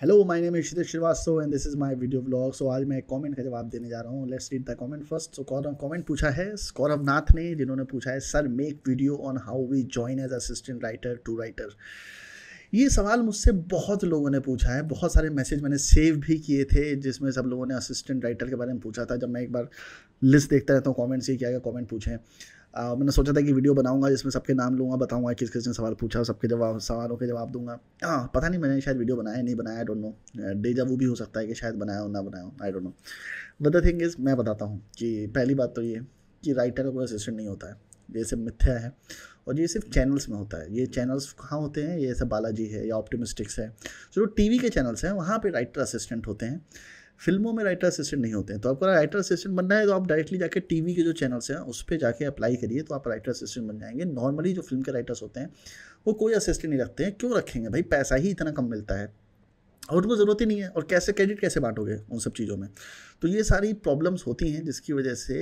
Hello my name Ishit Shrivastava and this is my video blog so आज मैं comment का जवाब देने जा रहा हूँ let's read the comment first so comment पूछा है सौरभ नाथ ने जिन्होंने पूछा है sir make video on how we join as assistant writer to writer ये सवाल मुझसे बहुत लोगों ने पूछा है बहुत सारे मैसेज मैंने सेव भी किए थे जिसमें सब लोगों ने असिस्टेंट राइटर के बारे में पूछा था जब मैं एक बार लिस्ट देखता रहता हूँ कॉमेंट्स से क्या क्या कॉमेंट पूछे आ, मैंने सोचा था कि वीडियो बनाऊंगा जिसमें सबके नाम लूँगा बताऊंगा किस किसने सवाल पूछा सबके जवाब सवालों के जवाब दूंगा हाँ पता नहीं मैंने शायद वीडियो बनाया नहीं बनाया आई डोंट नो डेजा वो भी हो सकता है कि शायद बनाया हो ना बनाया I don't know but the thing is मैं बताता हूँ कि पहली बात तो ये कि राइटर का कोई असिस्टेंट नहीं होता है ये सब मिथ्या है और ये सिर्फ चैनल्स में होता है ये चैनल्स कहाँ होते हैं ये सब बालाजी है या ऑप्टिमिस्टिक्स है जो टी वी के चैनल्स हैं वहाँ पर राइटर असिस्टेंट होते हैं फिल्मों में राइटर असिस्टेंट नहीं होते हैं तो आपको राइटर असिस्टेंट बनना है तो आप डायरेक्टली जाके टीवी के जो चैनल्स हैं उस पर जाके अप्लाई करिए तो आप राइटर असिस्टेंट बन जाएंगे नॉर्मली जो फिल्म के राइटर्स होते हैं वो कोई असिस्टेंट नहीं रखते हैं क्यों रखेंगे भाई पैसा ही इतना कम मिलता है और उनको ज़रूरत ही नहीं है और कैसे क्रेडिट कैसे बांटोगे उन सब चीज़ों में तो ये सारी प्रॉब्लम्स होती हैं जिसकी वजह से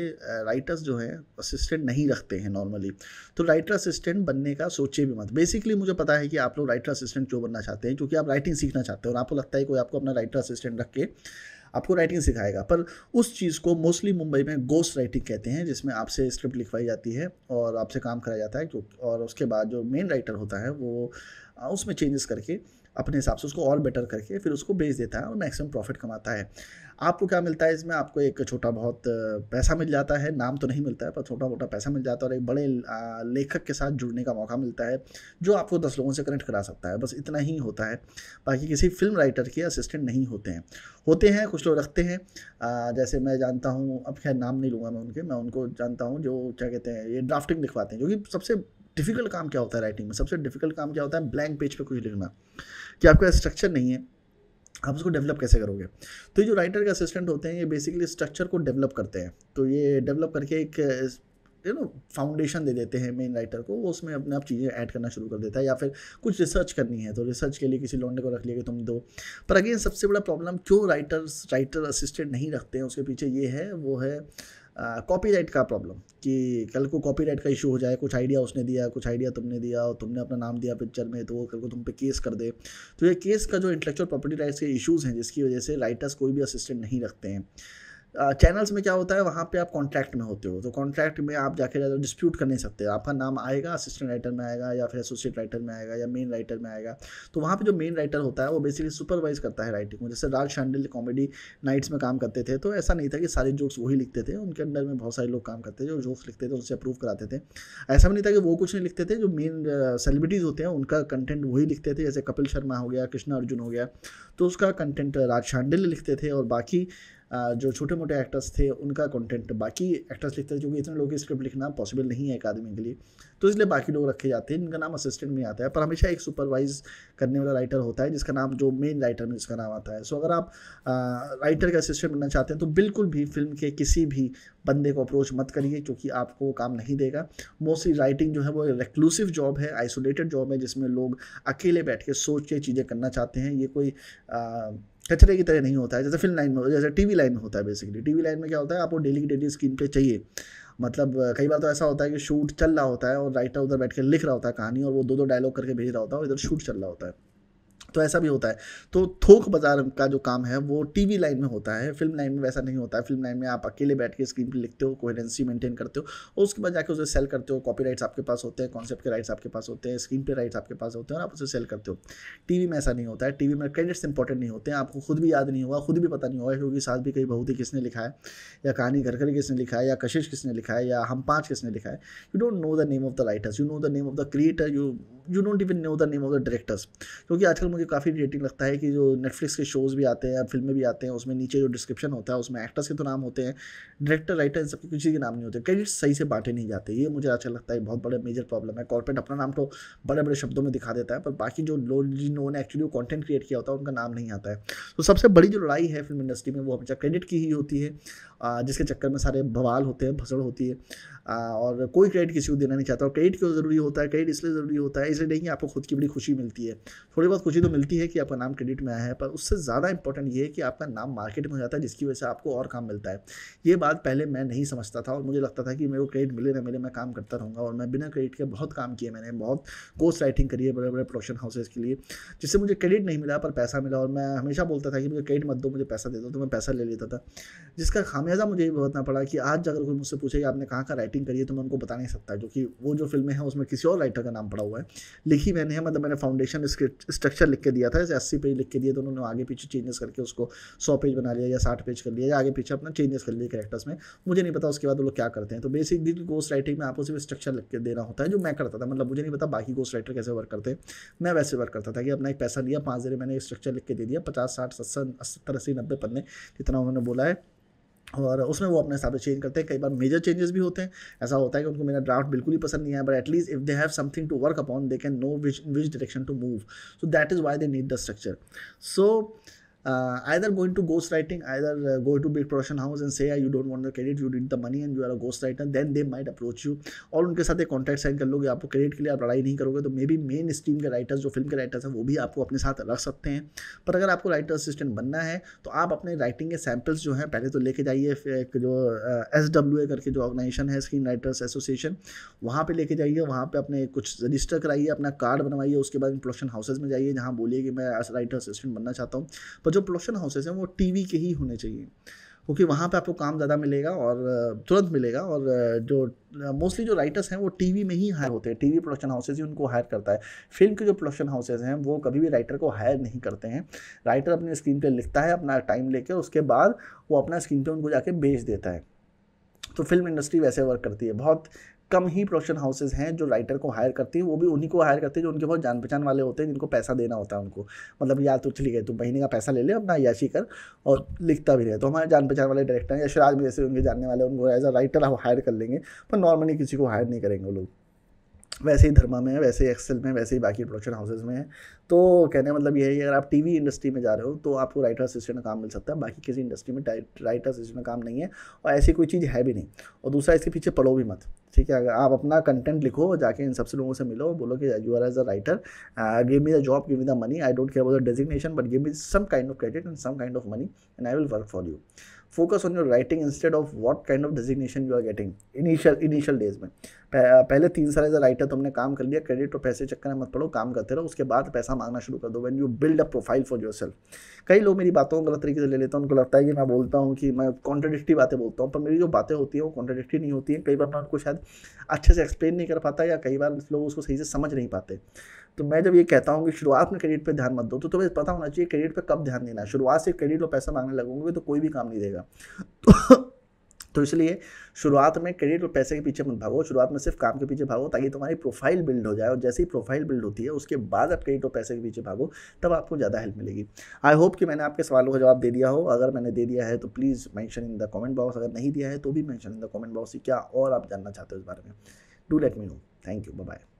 राइटर्स जो है असिस्टेंट नहीं रखते हैं नॉर्मली तो राइटर असिस्टेंट बनने का सोचे भी मत बेसिकली मुझे पता है कि आप लोग राइटर असिस्टेंट क्यों बनना चाहते हैं क्योंकि आप राइटिंग सीखना चाहते हैं और आपको लगता है कोई आपको अपना राइटर असिस्टेंट रख के आपको राइटिंग सिखाएगा पर उस चीज़ को मोस्टली मुंबई में गोस्ट राइटिंग कहते हैं जिसमें आपसे स्क्रिप्ट लिखवाई जाती है और आपसे काम कराया जाता है और उसके बाद जो मेन राइटर होता है वो उसमें चेंजेस करके अपने हिसाब से उसको और बेटर करके फिर उसको बेच देता है और मैक्सिमम प्रॉफिट कमाता है आपको क्या मिलता है इसमें आपको एक छोटा बहुत पैसा मिल जाता है नाम तो नहीं मिलता है पर छोटा मोटा पैसा मिल जाता है और एक बड़े लेखक के साथ जुड़ने का मौका मिलता है जो आपको दस लोगों से कनेक्ट करा सकता है बस इतना ही होता है बाकी किसी फिल्म राइटर के असिस्टेंट नहीं होते हैं होते हैं कुछ लोग रखते हैं जैसे मैं जानता हूँ अब खैर नाम नहीं लूँगा मैं उनके मैं उनको जानता हूँ जो क्या कहते हैं ये ड्राफ्टिंग लिखवाते हैं जो कि सबसे डिफ़िकल्ट काम क्या होता है राइटिंग में सबसे डिफ़िकल्ट काम क्या होता है ब्लैंक पेज पे कुछ लिखना कि आपका स्ट्रक्चर नहीं है आप उसको डेवलप कैसे करोगे तो ये जो राइटर के असिस्टेंट होते हैं ये बेसिकली स्ट्रक्चर को डेवलप करते हैं तो ये डेवलप करके एक यू नो फाउंडेशन दे देते हैं मेन राइटर को वो उसमें अपने आप चीज़ें ऐड करना शुरू कर देता है या फिर कुछ रिसर्च करनी है तो रिसर्च के लिए किसी लोन को रख लिया कि तुम दो पर अगेन सबसे बड़ा प्रॉब्लम क्यों राइटर्स राइटर असिस्टेंट नहीं रखते हैं उसके पीछे ये है वो है कॉपीराइट का प्रॉब्लम कि कल को कॉपीराइट का इशू हो जाए कुछ आइडिया उसने दिया कुछ आइडिया तुमने दिया और तुमने अपना नाम दिया पिक्चर में तो वो कल को तुम पे केस कर दे तो ये केस का जो इंटेलेक्चुअल प्रॉपर्टी राइट्स के इशूज़ हैं जिसकी वजह से राइटर्स कोई भी असिस्टेंट नहीं रखते हैं चैनल्स में क्या होता है वहाँ पे आप कॉन्ट्रैक्ट में होते हो तो कॉन्ट्रैक्ट में आप जाके ज़्यादा डिस्प्यूट कर नहीं सकते आपका नाम आएगा असिस्टेंट राइटर में आएगा या फिर एसोसिएट राइटर में आएगा या मेन राइटर में आएगा तो वहाँ पे जो मेन राइटर होता है वो बेसिकली सुपरवाइज करता है राइटिंग में जैसे राज शांडिल कॉमेडी नाइट्स में काम करते थे तो ऐसा नहीं था कि सारे जोक्स वही लिखते थे उनके अंडर में बहुत सारे लोग काम करते थे जो जोक्स लिखते थे उनसे अप्रूव कराते थे ऐसा भी नहीं था कि वो कुछ नहीं लिखते थे जो मेन सेलिब्रिटीज़ होते हैं उनका कंटेंट वही लिखते थे जैसे कपिल शर्मा हो गया कृष्णा अर्जुन हो गया तो उसका कंटेंट राज शांडिल लिखते थे और बाकी जो छोटे मोटे एक्टर्स थे उनका कंटेंट बाकी एक्टर्स लिखते थे क्योंकि इतने लोगों की स्क्रिप्ट लिखना पॉसिबल नहीं है एक आदमी के लिए तो इसलिए बाकी लोग रखे जाते हैं इनका नाम असिस्टेंट में आता है पर हमेशा एक सुपरवाइज करने वाला राइटर होता है जिसका नाम जो मेन राइटर में जिसका नाम आता है सो अगर आप राइटर का असिस्टेंट बनना चाहते हैं तो बिल्कुल भी फिल्म के किसी भी बंदे को अप्रोच मत करिए क्योंकि आपको काम नहीं देगा मोस्टली राइटिंग जो है वो रेक्लूसिव जॉब है आइसोलेटेड जॉब है जिसमें लोग अकेले बैठ के सोच के चीज़ें करना चाहते हैं ये कोई कचरे की तरह नहीं होता है जैसे फिल्म लाइन में जैसे टीवी लाइन में होता है बेसिकली टीवी लाइन में क्या होता है आपको डेली की डेली स्क्रीन पे चाहिए मतलब कई बार तो ऐसा होता है कि शूट चल रहा होता है और राइटर उधर बैठ कर लिख रहा होता है कहानी और वो दो दो डायलॉग करके भेज रहा होता है और इधर शूट चल रहा होता है तो ऐसा भी होता है तो थोक बाजार का जो काम है वो टीवी लाइन में होता है फिल्म लाइन में वैसा नहीं होता है फिल्म लाइन में आप अकेले बैठ के स्क्रीन पर लिखते हो कोहेरेंसी मेंटेन करते हो और उसके बाद जाकर उसे सेल करते हो कॉपी राइट्स आपके पास होते हैं कॉन्सेप्ट के राइट्स आपके पास होते हैं स्क्रीन पे राइट्स आपके पास होते हैं और आप उसे सेल करते हो वी में ऐसा नहीं होता है वी में क्रेडिट्स इंपॉर्टेंट नहीं होते हैं आपको खुद भी याद नहीं होगा खुद भी पता नहीं होगा क्योंकि साथ भी कई बहुत ही किसने लिखा है या कहानी घर घर किसने लिखा है या कशिश किसने लिखा है या हम पाँच किसने लिखा है you don't know the name of the writers you know the name of the creator you you don't even know the name of the directors क्योंकि आजकल मुझे मुझे काफ़ी रेटिंग लगता है कि जो नेटफ्लिक्स के शोज़ भी आते हैं या फिल्में भी आते हैं उसमें नीचे जो डिस्क्रिप्शन होता है उसमें एक्टर्स के तो नाम होते हैं डायरेक्टर राइटर इन सबके किसी के नाम नहीं होते क्रेडिट सही से बांटे नहीं जाते ये मुझे अच्छा लगता है बहुत बड़े मेजर प्रॉब्लम है कॉर्पोरेट अपना नाम तो बड़े बड़े शब्दों में दिखा देता है पर बाकी जो लोग जिन्होंने एक्चुअली वो कॉन्टेंट क्रिएट किया होता है उनका नाम नहीं आता है तो सबसे बड़ी जो लड़ाई है फिल्म इंडस्ट्री में वो हमेशा क्रेडिट की ही होती है जिसके चक्कर में सारे बवाल होते हैं भसड़ होती है और कोई क्रेडिट किसी को देना नहीं चाहता और क्रेडिट क्यों ज़रूरी होता है क्रेडिट इसलिए ज़रूरी होता है इसलिए नहीं आपको खुद की बड़ी खुशी मिलती है थोड़ी बहुत खुशी तो मिलती है कि आपका नाम क्रेडिट में आया है पर उससे ज़्यादा इंपॉर्टेंट ये है कि आपका नाम मार्केट में हो जाता है जिसकी वजह से आपको और काम मिलता है ये बात पहले मैं नहीं समझता था और मुझे लगता था कि मेरे को क्रेडिट मिले ना मिले मैं काम करता रहूँगा और मैं बिना क्रेडिट के बहुत काम किए मैंने बहुत कोर्स राइटिंग करी है बड़े बड़े प्रोडक्शन हाउसेज़ के लिए जिससे मुझे क्रेडिट नहीं मिला पर पैसा मिला और मैं हमेशा बोलता था कि मुझे क्रेडिट मत दो मुझे पैसा दे दो तो मैं पैसा ले लेता था जिसका खामिया लिहाजा मुझे ये बताना पड़ा कि आज अगर कोई मुझसे पूछे कि आपने कहाँ का राइटिंग करी है तो मैं उनको बता नहीं सकता जो कि वो जो फिल्में हैं उसमें किसी और राइटर का नाम पड़ा हुआ है लिखी मैंने मतलब मैंने फाउंडेशन स्ट्रक्चर लिख के दिया था जैसे अस्सी पेज लिख के दिए तो उन्होंने आगे पीछे चेंजेस करके उसको सौ पेज बना लिया या साठ पेज कर लिया या आगे पीछे अपना चेंजेस कर लिए करेक्टर्स में मुझे नहीं पता उसके बाद वो लोग क्या करते हैं तो बेसिकली गोस्ट राइटिंग में आपको सिर्फ स्ट्रक्चर लिख के देना होता है जो मैं करता था मतलब मुझे नहीं पता बाकी गोस्ट राइटर कैसे वर्क करते हैं मैं वैसे वर्क करता था कि अपना एक पैसा लिया पाँच हज़ार मैंने स्ट्रक्चर लिख के दे दिया पचास साठ सत्तर सत्तर अस्सी नब्बे पन्ने जितना उन्होंने बोला है और उसमें वो अपने हिसाब से चेंज करते हैं कई बार मेजर चेंजेस भी होते हैं ऐसा होता है कि उनको मेरा ड्राफ्ट बिल्कुल ही पसंद नहीं आया but at least if they have something to work upon they can know which which direction to move so that is why they need the structure so uh, either going to ghostwriting, either uh, go to big production house and say you don't want the credit, you need the money and you are a ghostwriter, then they might approach you. और उनके साथ एक contact sign कर लोगे आपको credit के लिए आप लड़ाई नहीं करोगे तो मे बी मेन स्ट्रीम के राइटर्स जो फिल्म के राइटर्स हैं वो भी आपको अपने साथ रख सकते हैं पर अगर आपको राइटर असिस्टेंट बनना है तो आप अपने राइटिंग के सैम्पल्स जो हैं पहले तो लेके जाइए जो एस डब्ल्यू ए करके जो ऑर्गेनाइजेशन है स्क्रीन राइटर्स एसोसिएशन वहाँ पर लेके जाइए वहाँ पर अपने कुछ रजिस्टर कराइए अपना कार्ड बनवाइए उसके बाद प्रोडक्शन हाउसेज में जाइए जहाँ बोलिए कि मैं राइटर असिस्टेंट बनना चाहता हूँ पर जो प्रोडक्शन हाउसेज हैं वो टीवी के ही होने चाहिए क्योंकि वहाँ पे आपको काम ज़्यादा मिलेगा और तुरंत मिलेगा और जो मोस्टली जो राइटर्स हैं वो टीवी में ही हायर होते हैं टीवी प्रोडक्शन हाउसेज ही उनको हायर करता है फिल्म के जो प्रोडक्शन हाउसेज हैं वो कभी भी राइटर को हायर नहीं करते हैं राइटर अपने स्क्रीन पर लिखता है अपना टाइम लेकर उसके बाद वो अपना स्क्रीन पर उनको जाके बेच देता है तो फिल्म इंडस्ट्री वैसे वर्क करती है बहुत कम ही प्रोडक्शन हाउसेज हैं जो राइटर को हायर करती है वो भी उन्हीं को हायर करती है जो उनके बहुत जान पहचान वाले होते हैं जिनको पैसा देना होता है उनको मतलब या तो चली गई तो महीने का पैसा ले ले अपना याशी कर और लिखता भी रहे तो हमारे जान पहचान वाले डायरेक्टर हैं या शराज भी जैसे उनके जानने वाले उनको एज अ राइटर हायर कर लेंगे पर नॉर्मली किसी को हायर नहीं करेंगे वो लोग वैसे ही धर्मा में है वैसे ही एक्सेल में वैसे ही बाकी प्रोडक्शन हाउसेज में है तो कहने का मतलब यह है कि अगर आप टीवी इंडस्ट्री में जा रहे हो तो आपको राइटर असिस्टेंट का काम मिल सकता है बाकी किसी इंडस्ट्री में राइटर असिस्टेंट का काम नहीं है और ऐसी कोई चीज़ है भी नहीं और दूसरा इसके पीछे पढ़ो भी मत ठीक है अगर आप अपना कंटेंट लिखो जाके इन सबसे लोगों से मिलो बोलो कि you are as a writer give me the job give me the money I don't care about the designation but give me some kind of credit and some kind of money and I will work for you focus on your writing instead of what kind of designation you are getting initial initial days में uh, पहले तीन साल as a writer तुमने काम कर लिया credit और पैसे चक्कर में मत पड़ो काम करते रहो उसके बाद पैसा मांगना शुरू कर दो when you build a profile for yourself कई लोग मेरी बातों को गलत तरीके से ले लेते हैं उनको लगता है कि मैं बोलता हूँ कि मैं कॉन्ट्रोडिक्टी बातें बोलता हूँ पर मेरी जो बातें होती हैं वो कॉन्ट्रडिक्टी नहीं होती हैं कई बार मैं उनको शायद अच्छे से एक्सप्लेन नहीं कर पाता या कई बार लोग उसको सही से समझ नहीं पाते तो मैं जब ये कहता हूँ कि शुरुआत में क्रेडिट पे ध्यान मत दो तो तुम्हें पता होना चाहिए क्रेडिट पे कब ध्यान देना शुरुआत से क्रेडिट और पैसा मांगने लगोगे तो कोई भी काम नहीं देगा तो इसलिए शुरुआत में क्रेडिट और पैसे के पीछे मत भागो शुरुआत में सिर्फ काम के पीछे भागो ताकि तुम्हारी प्रोफाइल बिल्ड हो जाए और जैसे ही प्रोफाइल बिल्ड होती है उसके बाद आप क्रेडिट और पैसे के पीछे भागो तब आपको ज़्यादा हेल्प मिलेगी आई होप कि मैंने आपके सवालों का जवाब दे दिया हो अगर मैंने दे दिया है तो please mention in the comment box अगर नहीं दिया है तो भी mention in the comment box क्या और आप जानना चाहते हो इस बारे में do let me know thank you bye